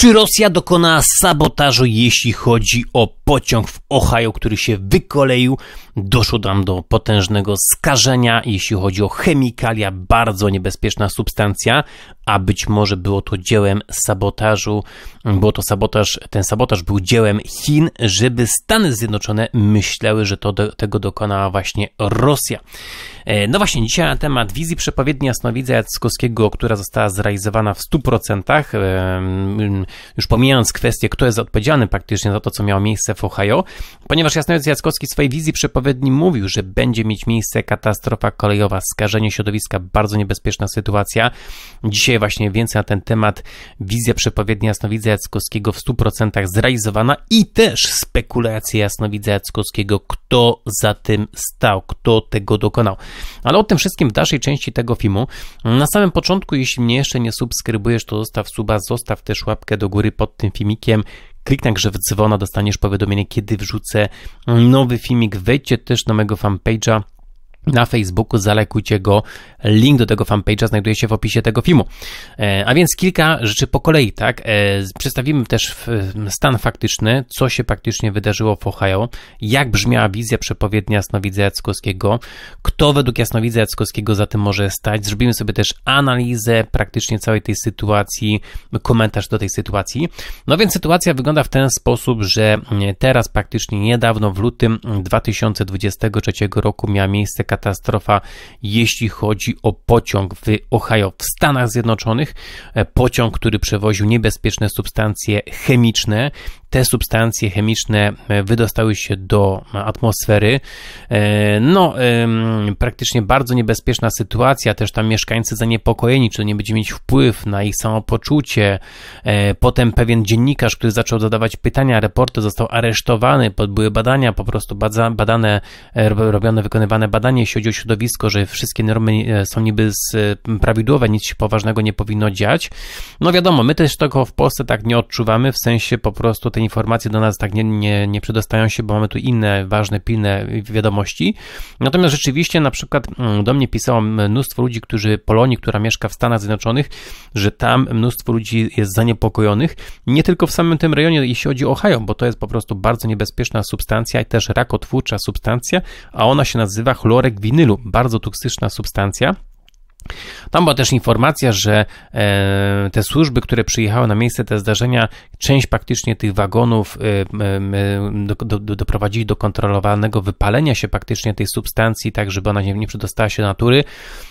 Czy Rosja dokonała sabotażu, jeśli chodzi o pociąg w Ohio, który się wykoleił? Doszło tam do potężnego skażenia, jeśli chodzi o chemikalia, bardzo niebezpieczna substancja, a być może było to dziełem sabotażu, bo to sabotaż, ten sabotaż był dziełem Chin, żeby Stany Zjednoczone myślały, że to do, tego dokonała właśnie Rosja. E, no właśnie, dzisiaj na temat wizji przepowiedni jasnowidza Jackowskiego, która została zrealizowana w 100%, już pomijając kwestię, kto jest odpowiedzialny praktycznie za to, co miało miejsce w Ohio, ponieważ Jasnowiec Jackowski w swojej wizji przepowiedni mówił, że będzie mieć miejsce katastrofa kolejowa, skażenie środowiska, bardzo niebezpieczna sytuacja. Dzisiaj właśnie więcej na ten temat wizja przepowiedni Jasnowidza Jackowskiego w 100% zrealizowana i też spekulacje Jasnowidza Jackowskiego, kto za tym stał, kto tego dokonał. Ale o tym wszystkim w dalszej części tego filmu. Na samym początku, jeśli mnie jeszcze nie subskrybujesz, to zostaw suba, zostaw też łapkę do góry pod tym filmikiem. Klik także w dzwona, dostaniesz powiadomienie, kiedy wrzucę nowy filmik. Wejdźcie też na mojego fanpage'a na Facebooku, zalekujcie go. Link do tego fanpage'a znajduje się w opisie tego filmu. E, a więc kilka rzeczy po kolei, tak? E, przedstawimy też stan faktyczny, co się praktycznie wydarzyło w Ohio, jak brzmiała wizja przepowiednia Jasnowidza Jackowskiego, kto według Jasnowidza Jackowskiego za tym może stać. Zrobimy sobie też analizę praktycznie całej tej sytuacji, komentarz do tej sytuacji. No więc sytuacja wygląda w ten sposób, że mm, teraz praktycznie niedawno, w lutym 2023 roku miała miejsce katastrofalna katastrofa, jeśli chodzi o pociąg w Ohio w Stanach Zjednoczonych. E, pociąg, który przewoził niebezpieczne substancje chemiczne. Te substancje chemiczne e, wydostały się do atmosfery. E, no, praktycznie bardzo niebezpieczna sytuacja, też tam mieszkańcy zaniepokojeni, czy to nie będzie mieć wpływ na ich samopoczucie. Potem pewien dziennikarz, który zaczął zadawać pytania, reporter został aresztowany, były badania, po prostu badane, robione, wykonywane badanie jeśli chodzi o środowisko, że wszystkie normy e, są niby e, prawidłowe, nic się poważnego nie powinno dziać. No wiadomo, my też tego w Polsce tak nie odczuwamy, w sensie po prostu te informacje do nas tak nie, nie, nie przedostają się, bo mamy tu inne ważne, pilne wiadomości. Natomiast rzeczywiście na przykład mm, do mnie pisało mnóstwo ludzi, którzy, Polonii, która mieszka w Stanach Zjednoczonych, że tam mnóstwo ludzi jest zaniepokojonych, nie tylko w samym tym rejonie, jeśli chodzi o Ohio, bo to jest po prostu bardzo niebezpieczna substancja i też rakotwórcza substancja, a ona się nazywa chlorek szparek winylu, bardzo toksyczna substancja. Tam była też informacja, że e, te służby, które przyjechały na miejsce te zdarzenia, część faktycznie tych wagonów e, e, do, do, doprowadzili do kontrolowanego wypalenia się praktycznie tej substancji, tak żeby ona nie, nie przedostała się do natury.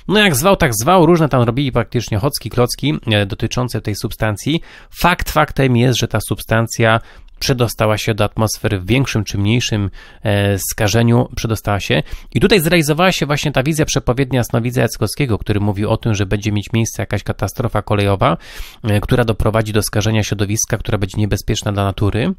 No jak zwał, tak zwał, różne tam robili praktycznie chocki, klocki dotyczące tej substancji. Fakt faktem jest, że ta substancja przedostała się do atmosfery w większym czy mniejszym e, skażeniu, przedostała się. I tutaj zrealizowała się właśnie ta wizja przepowiednia Snowidza Jackowskiego, który mówił o tym, że będzie mieć miejsce jakaś katastrofa kolejowa, e, która doprowadzi do skażenia środowiska, która będzie niebezpieczna dla natury.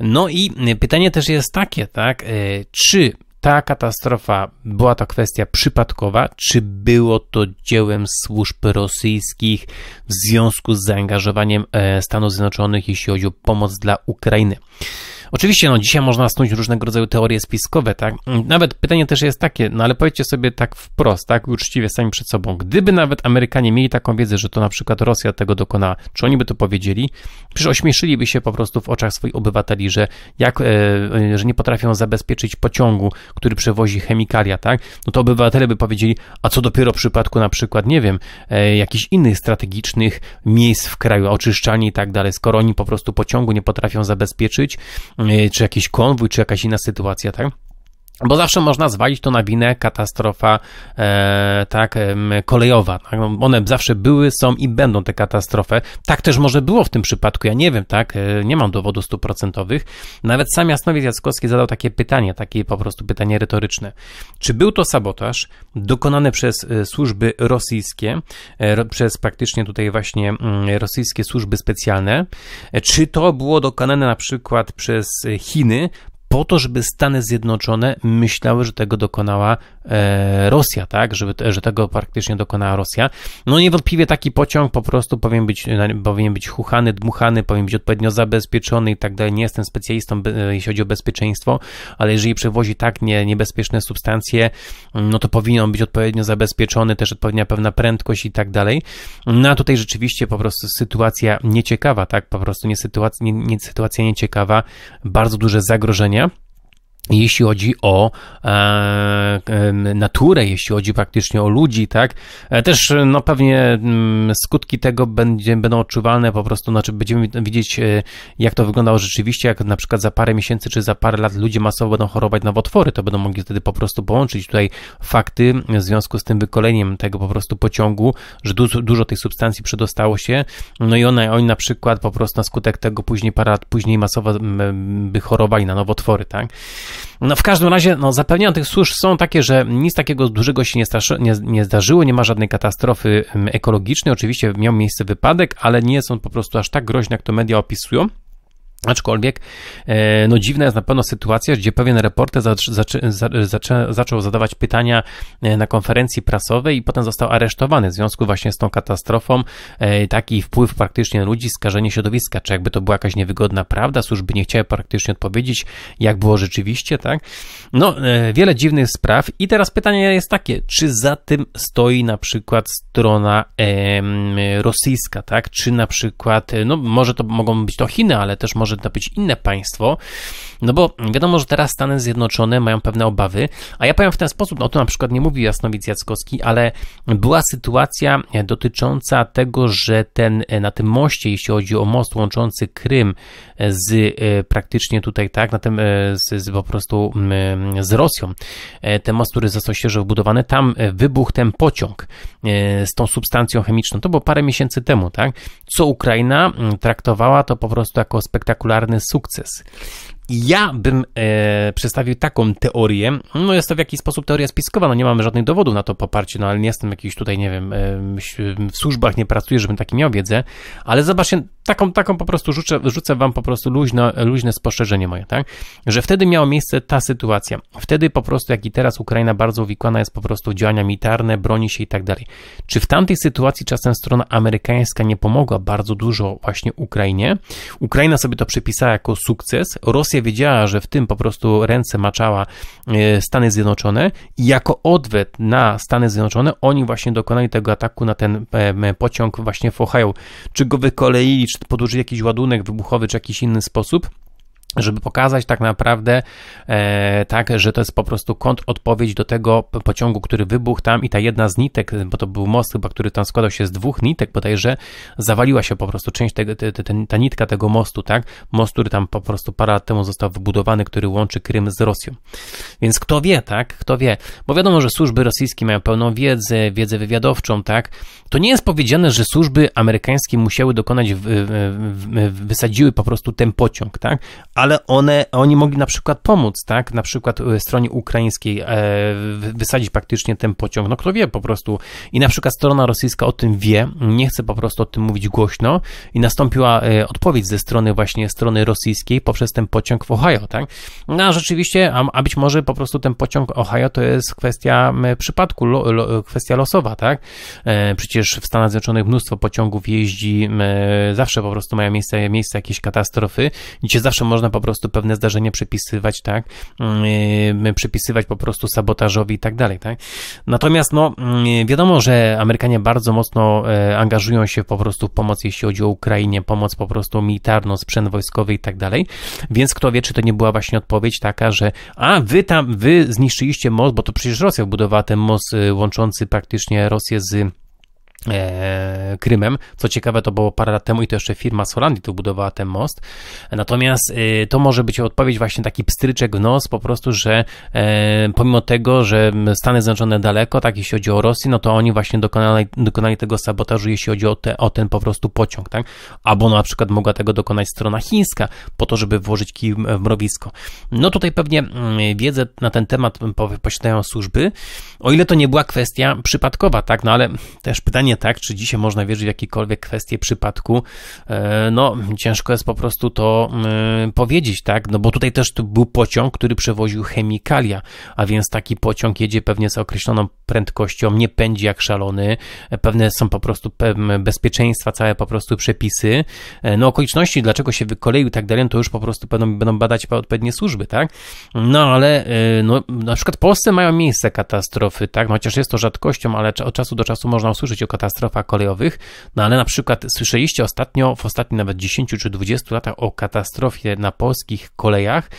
No i pytanie też jest takie, tak, e, czy ta katastrofa była to kwestia przypadkowa, czy było to dziełem służb rosyjskich w związku z zaangażowaniem e, Stanów Zjednoczonych, jeśli chodzi o pomoc dla Ukrainy. Oczywiście, no dzisiaj można snuć różnego rodzaju teorie spiskowe, tak? Nawet pytanie też jest takie, no ale powiedzcie sobie tak wprost, tak uczciwie sami przed sobą. Gdyby nawet Amerykanie mieli taką wiedzę, że to na przykład Rosja tego dokonała, czy oni by to powiedzieli? Przecież ośmieszyliby się po prostu w oczach swoich obywateli, że jak, e, e, że nie potrafią zabezpieczyć pociągu, który przewozi chemikalia, tak? No to obywatele by powiedzieli, a co dopiero w przypadku na przykład, nie wiem, e, jakichś innych strategicznych miejsc w kraju, oczyszczalni i tak dalej, skoro oni po prostu pociągu nie potrafią zabezpieczyć, E, czy jakiś konwój, czy jakaś inna sytuacja, tak? Bo zawsze można zwalić to na winę katastrofa e, tak, kolejowa. Tak? No, one zawsze były, są i będą te katastrofy. Tak też może było w tym przypadku, ja nie wiem, tak? E, nie mam dowodów stuprocentowych. Nawet sam Jasnowiec Jackowski zadał takie pytanie, takie po prostu pytanie retoryczne. Czy był to sabotaż dokonany przez e, służby rosyjskie, e, przez praktycznie tutaj właśnie mm, rosyjskie służby specjalne? Czy to było dokonane na przykład przez Chiny po to, żeby Stany Zjednoczone myślały, że tego dokonała e, Rosja, tak, żeby, że tego praktycznie dokonała Rosja. No niewątpliwie taki pociąg po prostu powinien być, powinien być huchany, dmuchany, powinien być odpowiednio zabezpieczony i tak dalej. Nie jestem specjalistą, e, jeśli chodzi o bezpieczeństwo, ale jeżeli przewozi tak nie, niebezpieczne substancje, mm, no to powinien on być odpowiednio zabezpieczony, też odpowiednia pewna prędkość i tak dalej. No a tutaj rzeczywiście po prostu sytuacja nieciekawa, tak, po prostu nie sytuacja, nie, nie, sytuacja nieciekawa, bardzo duże zagrożenia, jeśli chodzi o e, e, naturę, jeśli chodzi praktycznie o ludzi, tak? E, też no pewnie mm, skutki tego będzie, będą odczuwalne po prostu, znaczy będziemy widzieć e, jak to wyglądało rzeczywiście, jak na przykład za parę miesięcy czy za parę lat ludzie masowo będą chorować na nowotwory, to będą mogli wtedy po prostu połączyć tutaj fakty w związku z tym wykoleniem tego po prostu pociągu, że dużo, dużo tych substancji przedostało się, no i one, oni na przykład po prostu na skutek tego później parę lat później masowo mm, by chorowali na nowotwory, tak? No w każdym razie, no zapewnienia tych służb są takie, że nic takiego dużego się nie, straszy, nie, nie zdarzyło, nie ma żadnej katastrofy ekologicznej. Oczywiście miał miejsce wypadek, ale nie są po prostu aż tak groźne, jak to media opisują. Aczkolwiek e, no dziwna jest na pewno sytuacja, gdzie pewien reporter zaczę, zaczę, zaczął zadawać pytania e, na konferencji prasowej i potem został aresztowany w związku właśnie z tą katastrofą. E, taki wpływ praktycznie ludzi, skażenie środowiska, czy jakby to była jakaś niewygodna prawda, służby nie chciały praktycznie odpowiedzieć, jak było rzeczywiście, tak? No, wiele dziwnych spraw i teraz pytanie jest takie, czy za tym stoi na przykład strona em, rosyjska, tak? Czy na przykład, no może to mogą być to Chiny, ale też może może być inne państwo, no bo wiadomo, że teraz Stany Zjednoczone mają pewne obawy, a ja powiem w ten sposób, no to na przykład nie mówi Jasnowic Jackowski, ale była sytuacja dotycząca tego, że ten, e, na tym moście, jeśli chodzi o most łączący Krym z e, praktycznie tutaj, tak, na tym e, z, z po prostu z Rosją, ten most, który został świeżo wybudowany, tam wybuchł ten pociąg z tą substancją chemiczną, to było parę miesięcy temu, tak, co Ukraina traktowała to po prostu jako spektakularne spektakularny sukces. Ja bym e, przedstawił taką teorię, no jest to w jakiś sposób teoria spiskowa, no nie mamy żadnych dowodów na to poparcie, no ale nie jestem jakiś tutaj, nie wiem, e, w służbach nie pracuję, żebym taki miał wiedzę, ale zobaczcie, taką, taką po prostu rzucę, rzucę wam po prostu luźno, luźne spostrzeżenie moje, tak, że wtedy miała miejsce ta sytuacja, wtedy po prostu, jak i teraz, Ukraina bardzo uwikłana jest po prostu w działania militarne, broni się i tak dalej. Czy w tamtej sytuacji czasem strona amerykańska nie pomogła bardzo dużo właśnie Ukrainie? Ukraina sobie to przypisała jako sukces, Rosja Rosja wiedziała, że w tym po prostu ręce maczała e, Stany Zjednoczone i jako odwet na Stany Zjednoczone oni właśnie dokonali tego ataku na ten e, pociąg właśnie w Ohio. Czy go wykoleili, czy podłożyli jakiś ładunek wybuchowy, czy jakiś inny sposób żeby pokazać tak naprawdę, e, tak, że to jest po prostu odpowiedź do tego pociągu, który wybuchł tam i ta jedna z nitek, bo to był most chyba, który tam składał się z dwóch nitek bodajże, zawaliła się po prostu część tego, te, te, te, ta nitka tego mostu, tak, most, który tam po prostu parę lat temu został wybudowany, który łączy Krym z Rosją. Więc kto wie, tak, kto wie, bo wiadomo, że służby rosyjskie mają pełną wiedzę, wiedzę wywiadowczą, tak, to nie jest powiedziane, że służby amerykańskie musiały dokonać, w, w, w, wysadziły po prostu ten pociąg, tak, ale one, oni mogli na przykład pomóc, tak? Na przykład e, stronie ukraińskiej e, wysadzić praktycznie ten pociąg. No kto wie po prostu. I na przykład strona rosyjska o tym wie, nie chce po prostu o tym mówić głośno i nastąpiła e, odpowiedź ze strony właśnie strony rosyjskiej poprzez ten pociąg w Ohio, tak? No a rzeczywiście, a, a być może po prostu ten pociąg Ohio to jest kwestia przypadku, lo, lo, kwestia losowa, tak? Przecież w Stanach Zjednoczonych mnóstwo pociągów jeździ, zawsze po prostu mają miejsce, miejsce jakieś katastrofy, gdzie zawsze można po prostu pewne zdarzenie przypisywać, tak, mm, y, y, przypisywać po prostu sabotażowi i tak dalej, tak. Natomiast, no, mm, y, wiadomo, że Amerykanie bardzo mocno e, angażują się po prostu w pomoc, jeśli chodzi o Ukrainie, pomoc po prostu militarną, sprzęt wojskowy i tak dalej, więc kto wie, czy to nie była właśnie odpowiedź taka, że a, wy tam, wy zniszczyliście most, bo to przecież Rosja budowała ten most e, łączący praktycznie Rosję z E, Krymem. Co ciekawe, to było parę lat temu i to jeszcze firma z Holandii tu budowała ten most. Natomiast e, to może być odpowiedź właśnie taki pstryczek w nos po prostu, że e, pomimo tego, że Stany Zjednoczone daleko, tak jeśli chodzi o Rosję, no to oni właśnie dokonali, dokonali tego sabotażu, jeśli chodzi o, te, o ten po prostu pociąg, tak? Albo na przykład mogła tego dokonać strona chińska po to, żeby włożyć kij w mrowisko. No tutaj pewnie mm, wiedzę na ten temat posiadają służby, o ile to nie była kwestia przypadkowa, tak? No ale też pytanie nie tak, czy dzisiaj można wierzyć w jakiekolwiek kwestie przypadku, e, no ciężko jest po prostu to mm, powiedzieć, tak, no bo tutaj też był pociąg, który przewoził chemikalia, a więc taki pociąg jedzie pewnie z określoną prędkością, nie pędzi jak szalony, e, pewne są po prostu bezpieczeństwa, całe po prostu przepisy, e, no okoliczności, dlaczego się wykoleił i tak dalej, to już po prostu będą, będą badać odpowiednie służby, tak, no ale no, na przykład w Polsce mają miejsce katastrofy, tak, no, chociaż jest to rzadkością, ale od czasu do czasu można usłyszeć o katastrofie, katastrofach kolejowych, no ale na przykład słyszeliście ostatnio, w ostatnich nawet 10 czy 20 latach o katastrofie na polskich kolejach,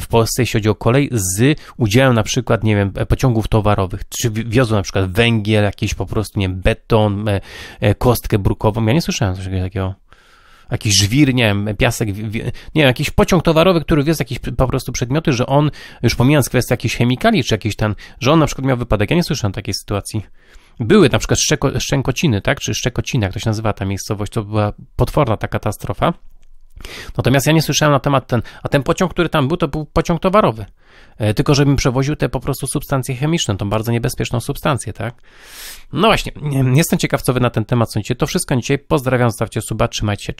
w Polsce jeśli chodzi o kolej, z udziałem na przykład, nie wiem, pociągów towarowych, czy wiozą na przykład węgiel, jakiś po prostu, nie wiem, beton, e, e, kostkę brukową, ja nie słyszałem czegoś takiego jakiś żwir, nie wiem, piasek, nie wiem, jakiś pociąg towarowy, który wiózł jakieś po prostu przedmioty, że on, już pomijając kwestię jakichś chemikaliów czy jakiś ten, że on na przykład miał wypadek. Ja nie słyszałem takiej sytuacji były na przykład Szczeko, Szczękociny, tak, czy Szczekocina, jak to się nazywa ta miejscowość, to była potworna ta katastrofa. Natomiast ja nie słyszałem na temat ten, a ten pociąg, który tam był, to był pociąg towarowy. E, tylko, żebym przewoził te po prostu substancje chemiczne, tą bardzo niebezpieczną substancję, tak? No właśnie, jestem ciekaw, co wy na ten temat sądzicie. To wszystko dzisiaj. Pozdrawiam, zostawcie suba, trzymajcie się.